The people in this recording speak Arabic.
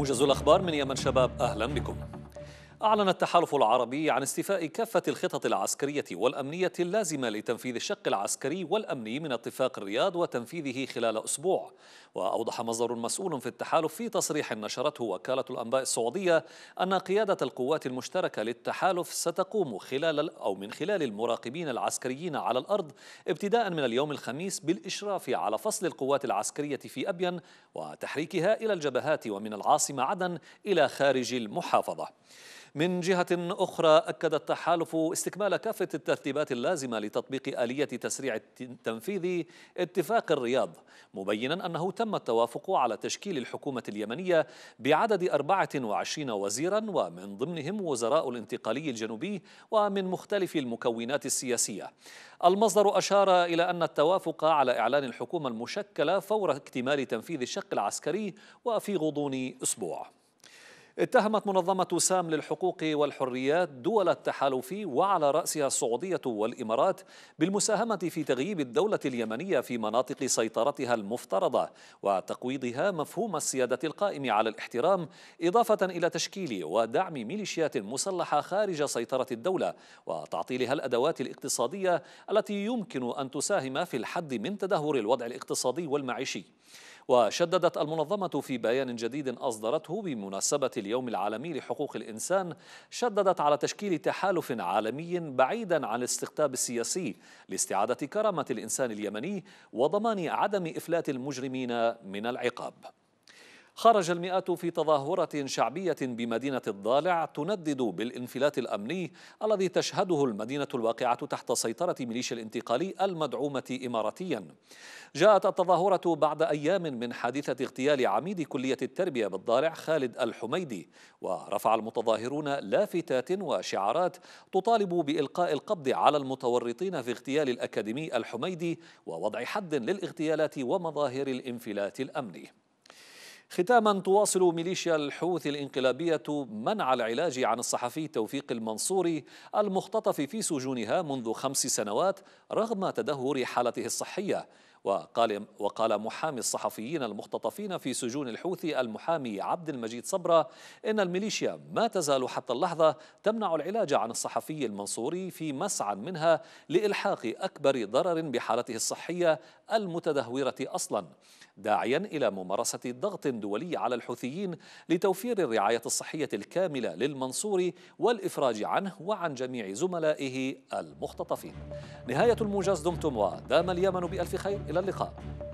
موجز الأخبار من يمن شباب أهلا بكم أعلن التحالف العربي عن استيفاء كافة الخطط العسكرية والأمنية اللازمة لتنفيذ الشق العسكري والأمني من اتفاق الرياض وتنفيذه خلال أسبوع وأوضح مصدر مسؤول في التحالف في تصريح نشرته وكالة الأنباء السعودية أن قيادة القوات المشتركة للتحالف ستقوم خلال أو من خلال المراقبين العسكريين على الأرض ابتداء من اليوم الخميس بالإشراف على فصل القوات العسكرية في أبين وتحريكها إلى الجبهات ومن العاصمة عدن إلى خارج المحافظة من جهة أخرى أكد التحالف استكمال كافة الترتيبات اللازمة لتطبيق آلية تسريع تنفيذ اتفاق الرياض مبينا أنه تم التوافق على تشكيل الحكومة اليمنية بعدد 24 وزيرا ومن ضمنهم وزراء الانتقالي الجنوبي ومن مختلف المكونات السياسية المصدر أشار إلى أن التوافق على إعلان الحكومة المشكلة فور اكتمال تنفيذ الشق العسكري وفي غضون أسبوع اتهمت منظمة سام للحقوق والحريات دول التحالف وعلى رأسها السعودية والإمارات بالمساهمة في تغييب الدولة اليمنية في مناطق سيطرتها المفترضة وتقويضها مفهوم السيادة القائم على الاحترام إضافة إلى تشكيل ودعم ميليشيات مسلحة خارج سيطرة الدولة وتعطيلها الأدوات الاقتصادية التي يمكن أن تساهم في الحد من تدهور الوضع الاقتصادي والمعيشي وشددت المنظمة في بيان جديد أصدرته بمناسبة اليوم العالمي لحقوق الإنسان شددت على تشكيل تحالف عالمي بعيدا عن الاستقطاب السياسي لاستعادة كرامة الإنسان اليمني وضمان عدم إفلات المجرمين من العقاب خرج المئات في تظاهرة شعبية بمدينة الضالع تندد بالانفلات الأمني الذي تشهده المدينة الواقعة تحت سيطرة ميليشيا الانتقالي المدعومة إماراتيا جاءت التظاهرة بعد أيام من حادثة اغتيال عميد كلية التربية بالضالع خالد الحميدي ورفع المتظاهرون لافتات وشعارات تطالب بإلقاء القبض على المتورطين في اغتيال الأكاديمي الحميدي ووضع حد للاغتيالات ومظاهر الانفلات الأمني ختاما تواصل ميليشيا الحوثي الانقلابية منع العلاج عن الصحفي توفيق المنصوري المختطف في سجونها منذ خمس سنوات رغم تدهور حالته الصحية وقال, وقال محامي الصحفيين المختطفين في سجون الحوثي المحامي عبد المجيد صبرة إن الميليشيا ما تزال حتى اللحظة تمنع العلاج عن الصحفي المنصوري في مسعى منها لإلحاق أكبر ضرر بحالته الصحية المتدهورة أصلا داعيا إلى ممارسة ضغط دولي على الحوثيين لتوفير الرعاية الصحية الكاملة للمنصور والإفراج عنه وعن جميع زملائه المختطفين نهاية الموجز دمتم ودام اليمن بألف خير إلى اللقاء